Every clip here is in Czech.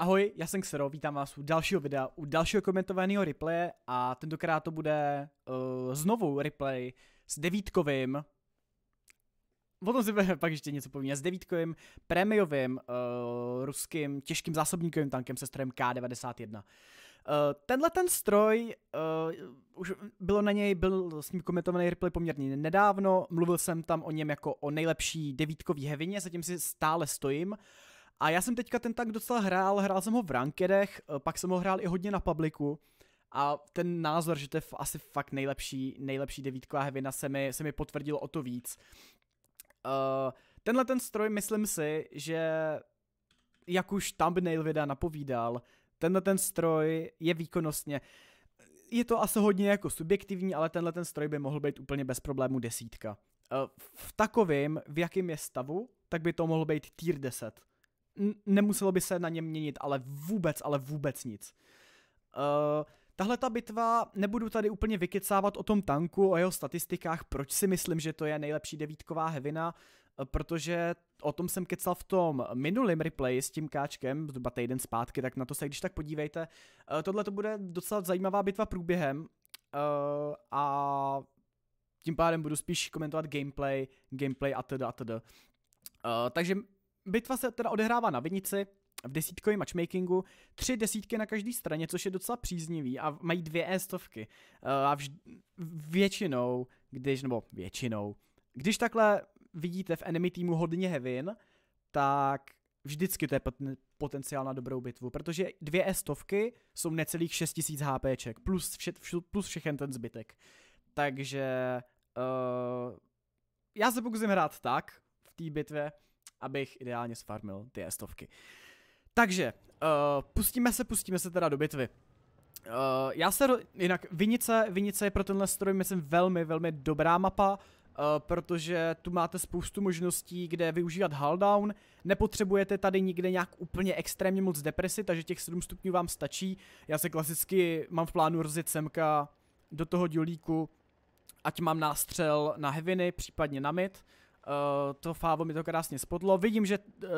Ahoj, já jsem Xero, vítám vás u dalšího videa, u dalšího komentovaného replaye a tentokrát to bude uh, znovu replay s devítkovým, o tom si pak ještě něco povím, s devítkovým prémiovým uh, ruským těžkým zásobníkovým tankem se strojem K91. Uh, eh, tenhle ten stroj, uh, už bylo na něj, byl s ním komentovaný replay poměrně nedávno, mluvil jsem tam o něm jako o nejlepší devítkový hevině, zatím si stále stojím a já jsem teďka ten tak docela hrál, hrál jsem ho v rankedech, eh, pak jsem ho hrál i hodně na publiku a ten názor, že to je asi fakt nejlepší, nejlepší devítková hevina se mi, se mi potvrdil o to víc. Uh, tenhle ten stroj, myslím si, že jak už thumbnail videa napovídal, tenhle ten stroj je výkonnostně je to asi hodně jako subjektivní, ale tenhle ten stroj by mohl být úplně bez problému desítka. Uh, v takovém, v jakém je stavu, tak by to mohl být tier 10 nemuselo by se na něm měnit, ale vůbec, ale vůbec nic. Uh, Tahle ta bitva, nebudu tady úplně vykecávat o tom tanku, o jeho statistikách, proč si myslím, že to je nejlepší devítková hevina, eh, protože o tom jsem kecal v tom minulém replay s tím káčkem, zhruba týden zpátky, tak na to se když tak podívejte. Eh, tohle to bude docela zajímavá bitva průběhem a tím pádem budu spíš komentovat gameplay, gameplay a teda a teda. takže Bitva se teda odehrává na Vinici, v desítkovém matchmakingu, tři desítky na každé straně, což je docela příznivý a mají dvě e-stovky. Eh, a vž- většinou, když, nebo většinou, když takhle vidíte v enemy týmu hodně hevin, tak vždycky to je potenciál na dobrou bitvu, protože dvě e-stovky jsou necelých 6000 HPček, plus, vše, plus všechen ten zbytek. Takže uh, já se pokusím hrát tak v té bitvě, abych ideálně sfarmil ty estovky. Takže, uh, pustíme se, pustíme se teda do bitvy. Uh, já se, jinak Vinice, Vinice je pro tenhle stroj, myslím, velmi, velmi dobrá mapa, uh, protože tu máte spoustu možností, kde využívat haldown. nepotřebujete tady nikde nějak úplně extrémně moc depresy, takže těch 7 stupňů vám stačí. Já se klasicky mám v plánu rozjet semka do toho dělíku, ať mám nástřel na heviny, případně na mid, Uh, to fávo mi to krásně spodlo. Vidím, že uh,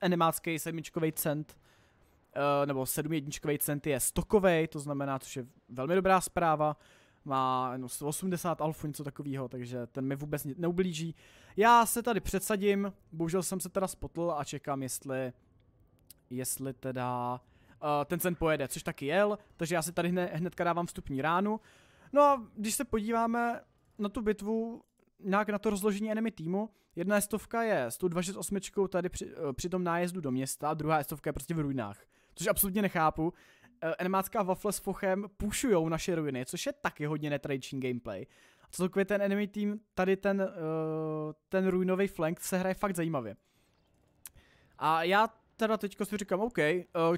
animácký sedmičkový cent uh, nebo sedm jedničkový cent je stokový, to znamená, což je velmi dobrá zpráva. Má no, 180 alfu, něco takového, takže ten mi vůbec neublíží. Já se tady předsadím, bohužel jsem se teda spotl a čekám, jestli, jestli teda uh, ten cent pojede, což taky jel, takže já si tady hned hnedka dávám vstupní ránu. No a když se podíváme na tu bitvu, nějak na to rozložení enemy týmu. Jedna stovka je s tou 268 tady při, eh, při tom nájezdu do města, druhá stovka je prostě v ruinách. Což absolutně nechápu. Eh, enemácká wafle s fochem pušujou naše ruiny, což je taky hodně netradiční gameplay. A celkově ten enemy tým, tady ten, eh, ten ruinový flank se hraje fakt zajímavě. A já teda teďko si říkám, OK,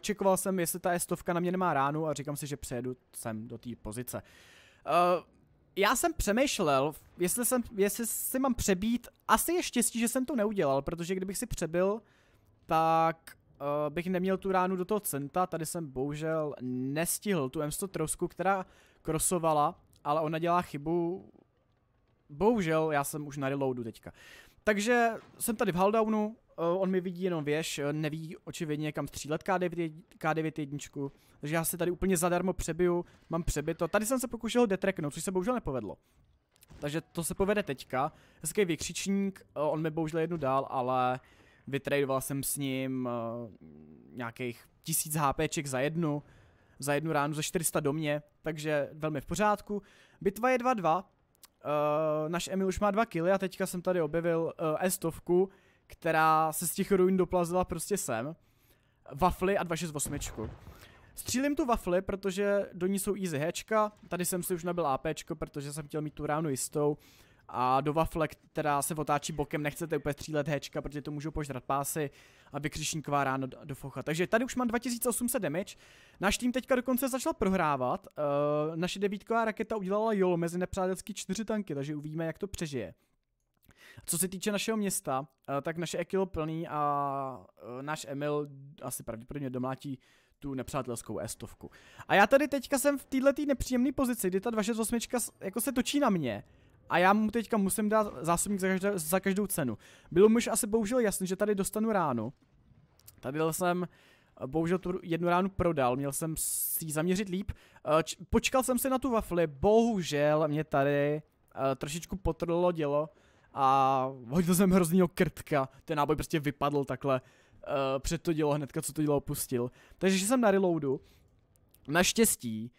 čekoval jsem, jestli ta stovka na mě nemá ránu a říkám si, že přejedu sem do té pozice já jsem přemýšlel, jestli, jsem, jestli si mám přebít, asi je štěstí, že jsem to neudělal, protože kdybych si přebil, tak uh, bych neměl tu ránu do toho centa, tady jsem bohužel nestihl tu M100 trosku, která krosovala, ale ona dělá chybu Bohužel, já jsem už na reloadu teďka. Takže jsem tady v Haldownu, eh, on mi vidí jenom věž, eh, neví očividně kam střílet K9, K9 jedničku, takže já se tady úplně zadarmo přebiju, mám přebyto. Tady jsem se pokoušel detreknout, což se bohužel nepovedlo. Takže to se povede teďka. Hezký vykřičník, eh, on mi bohužel jednu dál, ale vytradoval jsem s ním nějakých tisíc HPček za jednu, za jednu ránu, za 400 do mě, takže velmi v pořádku. Bitva je 2-2, Uh, naš Emi už má dva kily a teďka jsem tady objevil uh, eh, S100, která se z těch ruin doplazila prostě sem. Wafly a 268. Střílím tu wafly, protože do ní jsou easy hečka, tady jsem si už nabil APčko, protože jsem chtěl mít tu ránu jistou a do wafle, která se otáčí bokem, nechcete úplně střílet hečka, protože to můžou požrat pásy a vykřišníková ráno do focha. Takže tady už mám 2800 damage. Náš tým teďka dokonce začal prohrávat. Uh, naše devítková raketa udělala jolo mezi nepřátelský čtyři tanky, takže uvidíme, jak to přežije. Co se týče našeho města, uh, tak naše ekilo plný a uh, náš Emil asi pravděpodobně domlátí tu nepřátelskou estovku. A já tady teďka jsem v této nepříjemné pozici, kdy ta 268 jako se točí na mě a já mu teďka musím dát zásobník za, každou, za každou cenu. Bylo mi už asi bohužel jasné, že tady dostanu ránu. Tady jsem eh, bohužel tu jednu ránu prodal, měl jsem si ji zaměřit líp. Eh, počkal jsem se na tu wafli, bohužel mě tady eh, trošičku potrlo dělo a hodil jsem hroznýho krtka, ten náboj prostě vypadl takhle před to dělo hnedka, co to dělo opustil. Takže jsem na reloadu, naštěstí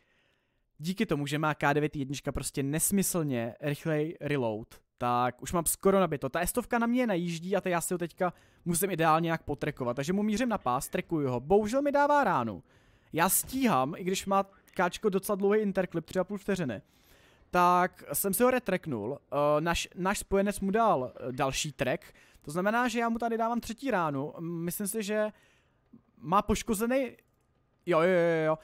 díky tomu, že má K9 jednička prostě nesmyslně rychlej reload, tak už mám skoro nabito. Ta estovka na mě najíždí a to já si ho teďka musím ideálně nějak potrekovat, takže mu mířím na pás, trekuju ho, bohužel mi dává ránu. Já stíhám, i když má Káčko docela dlouhý interklip, třeba půl vteřiny, tak jsem si ho retreknul, eh, náš, naš, naš spojenec mu dal eh, další trek, to znamená, že já mu tady dávám třetí ránu, myslím si, že má poškozený Jo, jo, jo, jo. Uh,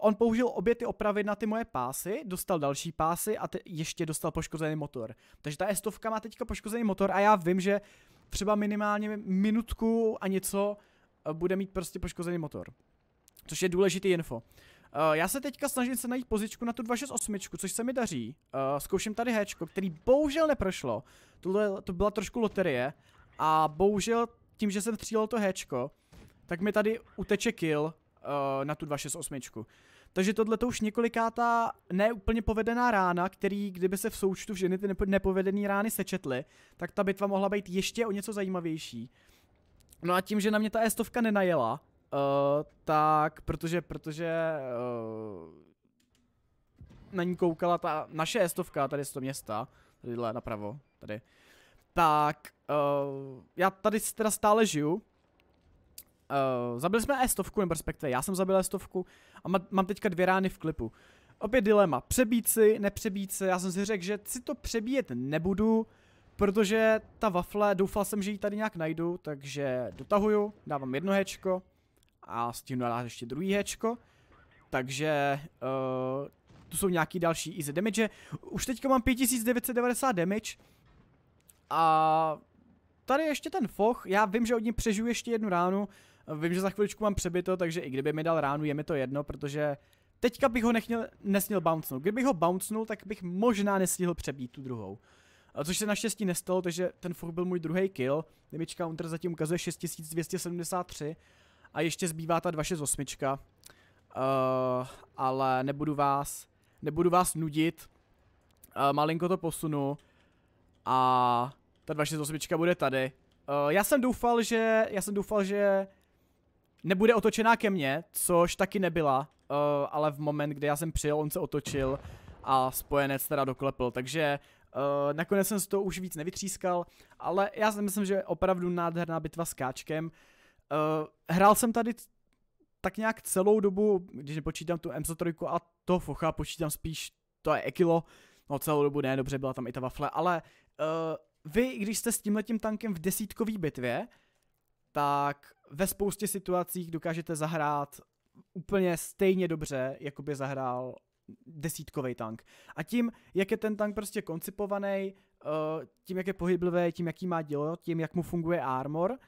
on použil obě ty opravy na ty moje pásy, dostal další pásy a te- ještě dostal poškozený motor. Takže ta estovka má teďka poškozený motor a já vím, že třeba minimálně minutku a něco eh, bude mít prostě poškozený motor. Což je důležitý info. Uh, já se teďka snažím se najít pozičku na tu 268, což se mi daří. Uh, zkouším tady hečko, který bohužel neprošlo. Tohle, to byla trošku loterie. A bohužel tím, že jsem střílel to hečko, tak mi tady uteče kill Eh, na tu 268. Takže tohle to už několikátá neúplně povedená rána, který kdyby se v součtu všechny ty nepovedené rány sečetly, tak ta bitva mohla být ještě o něco zajímavější. No a tím, že na mě ta estovka nenajela, uh, tak protože, protože uh, na ní koukala ta naše estovka tady z toho města, tadyhle napravo, tady, tak uh, já tady teda stále žiju, Uh, zabili jsme e stovku nebo respektive já jsem zabil e stovku a má, mám teďka dvě rány v klipu. Opět dilema, přebít si, nepřebít si, já jsem si řekl, že si to přebíjet nebudu, protože ta wafle, doufal jsem, že ji tady nějak najdu, takže dotahuju, dávám jedno hečko a stihnu dát ještě druhý hečko, takže uh, tu jsou nějaký další easy damage, už teďka mám 5990 damage a tady ještě ten foch, já vím, že od ní přežiju ještě jednu ránu, Vím, že za chviličku mám přebyto, takže i kdyby mi dal ránu, je mi to jedno, protože teďka bych ho nechněl, nesměl bouncnout. Kdybych ho bouncnul, tak bych možná nestihl přebít tu druhou. A což se naštěstí nestalo, takže ten furt byl můj druhý kill. Damage counter zatím ukazuje 6273 a ještě zbývá ta 268. Uh, eh, ale nebudu vás, nebudu vás nudit. Uh, malinko to posunu a ta 268 bude tady. Uh, já jsem doufal, že, já jsem doufal, že nebude otočená ke mně, což taky nebyla, uh, ale v moment, kdy já jsem přijel, on se otočil a spojenec teda doklepl, takže Uh, nakonec jsem z toho už víc nevytřískal, ale já si myslím, že je opravdu nádherná bitva s káčkem. Uh, hrál jsem tady tak nějak celou dobu, když nepočítám tu MC3 a to focha, počítám spíš, to je Ekilo, no celou dobu ne, dobře, byla tam i ta wafle, ale uh, vy, když jste s tímhletím tankem v desítkový bitvě, tak ve spoustě situacích dokážete zahrát úplně stejně dobře, jako by zahrál desítkový tank. A tím, jak je ten tank prostě koncipovaný, eh, tím, jak je pohyblivý, tím, jaký má dělo, tím, jak mu funguje armor,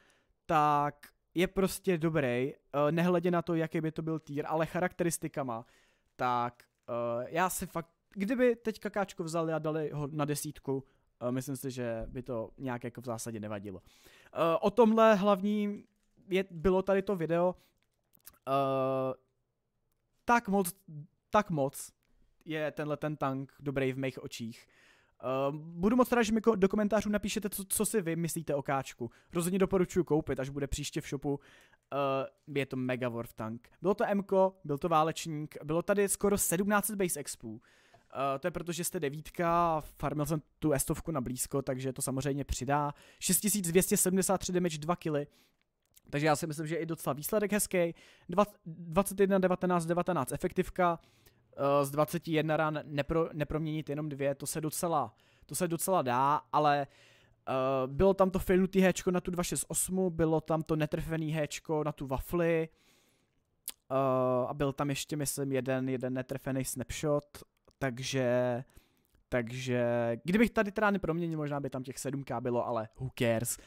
tak je prostě dobrý, eh, nehledě na to, jaký by to byl týr, ale charakteristikama, tak eh, já si fakt, kdyby teď kakáčko vzali a dali ho na desítku, myslím si, že by to nějak jako v zásadě nevadilo. O tomhle hlavní je, bylo tady to video uh, tak moc, tak moc je tenhle ten tank dobrý v mých očích. Uh, budu moc rád, že mi do komentářů napíšete, co, co si vy myslíte o káčku. Rozhodně doporučuji koupit, až bude příště v shopu. Uh, je to mega Warf tank. Bylo to MK, byl to válečník, bylo tady skoro 17 base expů. Uh, to je proto, že jste devítka, farmil jsem tu estovku na blízko, takže to samozřejmě přidá. 6273 damage, 2 kily, takže já si myslím, že i docela výsledek hezký. 21, 19, 19 efektivka, eh, z 21 ran nepro, neproměnit jenom dvě, to se docela, to se docela dá, ale uh, bylo tam to failnutý héčko na tu 268, bylo tam to netrfený héčko na tu wafly uh, eh, a byl tam ještě, myslím, jeden, jeden netrfený snapshot, takže takže kdybych tady teda neproměnil, možná by tam těch 7k bylo, ale who cares.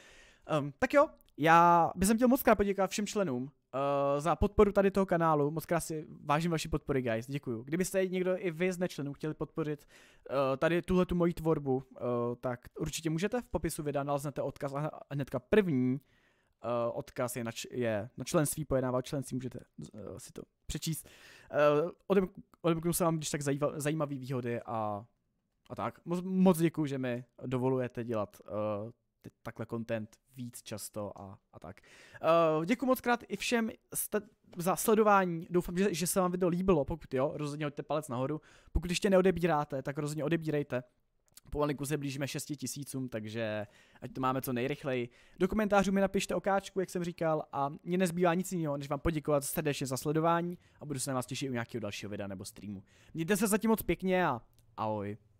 Um, tak jo, já bych chtěl moc krát poděkovat všem členům, uh, za podporu tady toho kanálu. Moc krát si vážím vaši podpory, guys. Děkuju. Kdybyste někdo i vy z nečlenů chtěli podpořit uh, tady tuhle tu moji tvorbu, uh, tak určitě můžete v popisu videa naleznete odkaz a hnedka první uh, odkaz je na, č- je na členství, pojednával. členství, můžete uh, si to přečíst. Uh, odemknu se vám, když tak zajíva- zajímavé výhody a, a tak. Moc, moc děkuju, že mi dovolujete dělat uh, takhle content víc často a, a tak. Uh, děkuji moc krát i všem za sledování. Doufám, že, že se vám video líbilo. Pokud jo, rozhodně hoďte palec nahoru. Pokud ještě neodebíráte, tak rozhodně odebírejte. Pomalinku se blížíme 6 tisícům, takže ať to máme co nejrychleji. Do komentářů mi napište okáčku, jak jsem říkal, a mně nezbývá nic jiného, než vám poděkovat srdečně za sledování a budu se na vás těšit u nějakého dalšího videa nebo streamu. Mějte se zatím moc pěkně a ahoj.